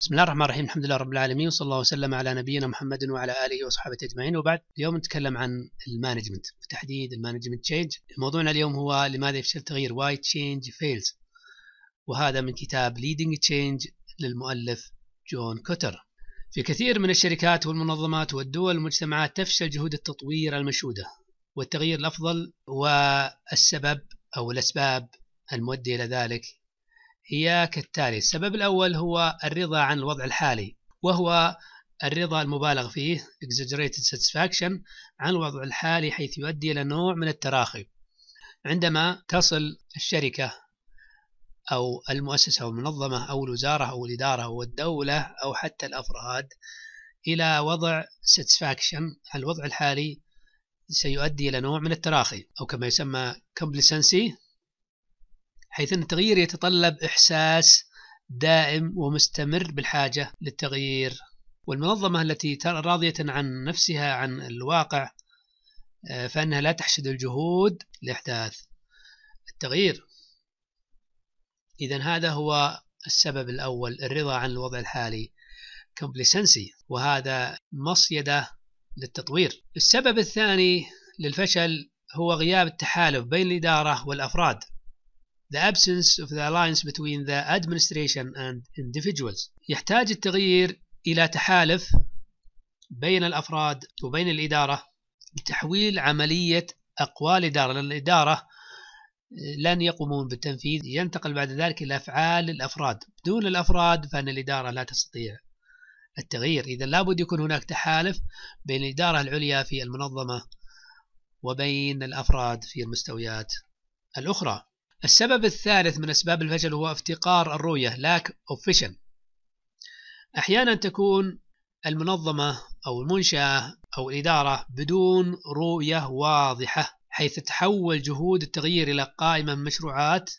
بسم الله الرحمن الرحيم الحمد لله رب العالمين وصلى الله وسلم على نبينا محمد وعلى اله وصحبه اجمعين وبعد اليوم نتكلم عن المانجمنت بالتحديد المانجمنت تشينج موضوعنا اليوم هو لماذا يفشل التغيير واي تشينج فيلز وهذا من كتاب ليدنج تشينج للمؤلف جون كوتر في كثير من الشركات والمنظمات والدول والمجتمعات تفشل جهود التطوير المشهودة والتغيير الأفضل والسبب أو الأسباب المؤدية إلى ذلك هي كالتالي السبب الأول هو الرضا عن الوضع الحالي وهو الرضا المبالغ فيه exaggerated satisfaction عن الوضع الحالي حيث يؤدي إلى نوع من التراخي عندما تصل الشركة أو المؤسسة أو المنظمة أو الوزارة أو الإدارة أو الدولة أو حتى الأفراد إلى وضع satisfaction الوضع الحالي سيؤدي إلى نوع من التراخي أو كما يسمى complacency حيث أن التغيير يتطلب إحساس دائم ومستمر بالحاجة للتغيير والمنظمة التي راضية عن نفسها عن الواقع آه، فإنها لا تحشد الجهود لإحداث التغيير إذا هذا هو السبب الأول الرضا عن الوضع الحالي كومبليسنسي وهذا مصيدة للتطوير السبب الثاني للفشل هو غياب التحالف بين الإدارة والأفراد the absence of the alliance between the administration and individuals يحتاج التغيير إلى تحالف بين الأفراد وبين الإدارة لتحويل عملية أقوال الإدارة لأن الإدارة آه، لن يقومون بالتنفيذ ينتقل بعد ذلك إلى أفعال الأفراد بدون الأفراد فإن الإدارة لا تستطيع التغيير إذا لابد يكون هناك تحالف بين الإدارة العليا في المنظمة وبين الأفراد في المستويات الأخرى السبب الثالث من أسباب الفشل هو افتقار الرؤية lack of vision أحيانا تكون المنظمة أو المنشأة أو الإدارة بدون رؤية واضحة حيث تحول جهود التغيير إلى قائمة من مشروعات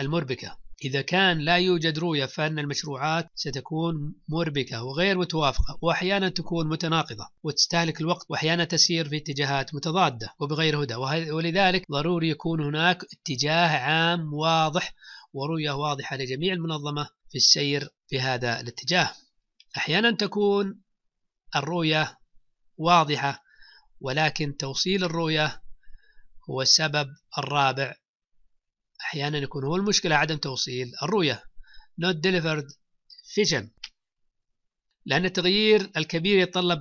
المربكة إذا كان لا يوجد رؤية فإن المشروعات ستكون مربكة وغير متوافقة وأحيانا تكون متناقضة وتستهلك الوقت وأحيانا تسير في اتجاهات متضادة وبغير هدى ولذلك ضروري يكون هناك اتجاه عام واضح ورؤية واضحة لجميع المنظمة في السير في هذا الاتجاه أحيانا تكون الرؤية واضحة ولكن توصيل الرؤية هو السبب الرابع أحيانا يكون هو المشكلة عدم توصيل الرؤية not delivered vision لأن التغيير الكبير يتطلب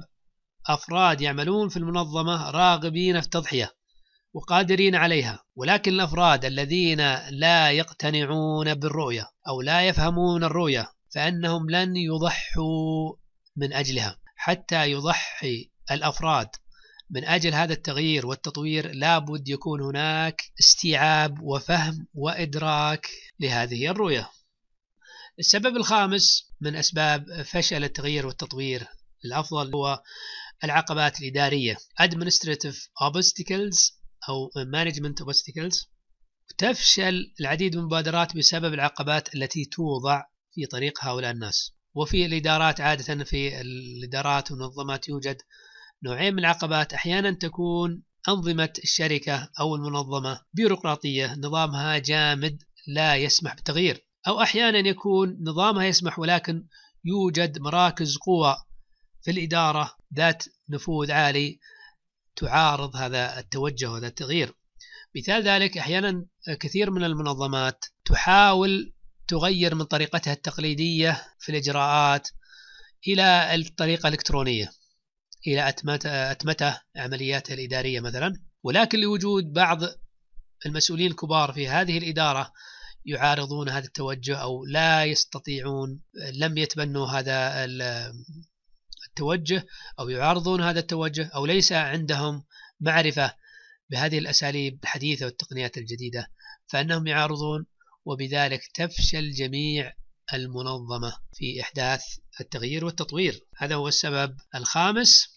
أفراد يعملون في المنظمة راغبين في التضحية وقادرين عليها ولكن الأفراد الذين لا يقتنعون بالرؤية أو لا يفهمون الرؤية فأنهم لن يضحوا من أجلها حتى يضحي الأفراد من أجل هذا التغيير والتطوير لابد يكون هناك استيعاب وفهم وإدراك لهذه الرؤية السبب الخامس من أسباب فشل التغيير والتطوير الأفضل هو العقبات الإدارية Administrative Obstacles أو Management Obstacles تفشل العديد من المبادرات بسبب العقبات التي توضع في طريق هؤلاء الناس وفي الإدارات عادة في الإدارات والمنظمات يوجد نوعين من العقبات أحيانا تكون أنظمة الشركة أو المنظمة بيروقراطية نظامها جامد لا يسمح بالتغيير أو أحيانا يكون نظامها يسمح ولكن يوجد مراكز قوى في الإدارة ذات نفوذ عالي تعارض هذا التوجه وهذا التغيير مثال ذلك أحيانا كثير من المنظمات تحاول تغير من طريقتها التقليدية في الإجراءات إلى الطريقة الإلكترونية إلى أتمته, عملياته الإدارية مثلا ولكن لوجود بعض المسؤولين الكبار في هذه الإدارة يعارضون هذا التوجه أو لا يستطيعون لم يتبنوا هذا التوجه أو يعارضون هذا التوجه أو ليس عندهم معرفة بهذه الأساليب الحديثة والتقنيات الجديدة فأنهم يعارضون وبذلك تفشل جميع المنظمة في إحداث التغيير والتطوير هذا هو السبب الخامس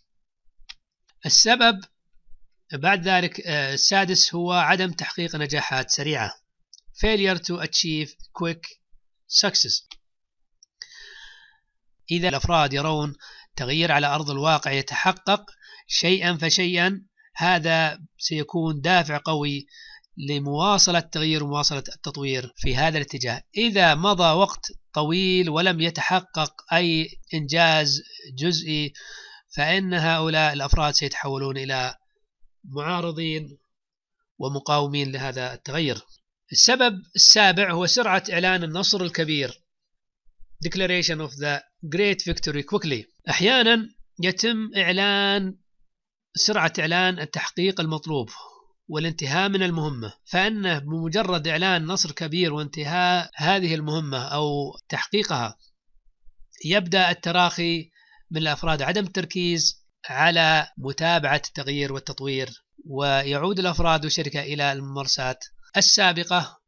السبب بعد ذلك آه، السادس هو عدم تحقيق نجاحات سريعة failure to achieve quick success إذا الأفراد يرون تغيير على أرض الواقع يتحقق شيئا فشيئا هذا سيكون دافع قوي لمواصلة التغيير ومواصلة التطوير في هذا الاتجاه إذا مضى وقت طويل ولم يتحقق أي إنجاز جزئي فإن هؤلاء الأفراد سيتحولون إلى معارضين ومقاومين لهذا التغير السبب السابع هو سرعة إعلان النصر الكبير declaration of the great victory quickly أحيانا يتم إعلان سرعة إعلان التحقيق المطلوب والانتهاء من المهمة فأنه بمجرد إعلان نصر كبير وانتهاء هذه المهمة أو تحقيقها يبدأ التراخي من الافراد عدم التركيز على متابعه التغيير والتطوير ويعود الافراد والشركه الى الممارسات السابقه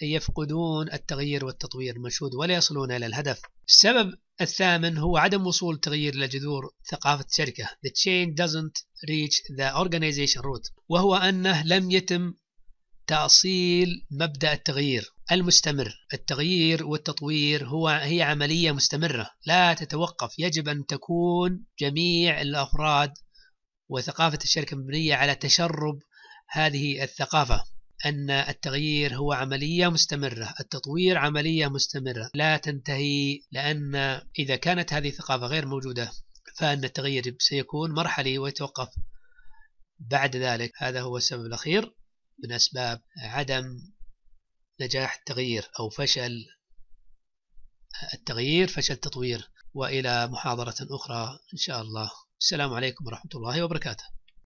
فيفقدون التغيير والتطوير المنشود ولا يصلون الى الهدف. السبب الثامن هو عدم وصول التغيير إلى جذور ثقافة الشركة The change doesn't reach the organization root وهو أنه لم يتم تأصيل مبدأ التغيير المستمر التغيير والتطوير هو هي عملية مستمرة لا تتوقف يجب أن تكون جميع الأفراد وثقافة الشركة مبنية على تشرب هذه الثقافة أن التغيير هو عملية مستمرة التطوير عملية مستمرة لا تنتهي لأن إذا كانت هذه الثقافة غير موجودة فأن التغيير سيكون مرحلي ويتوقف بعد ذلك هذا هو السبب الأخير من أسباب عدم نجاح التغيير أو فشل التغيير فشل التطوير وإلى محاضرة أخرى إن شاء الله السلام عليكم ورحمة الله وبركاته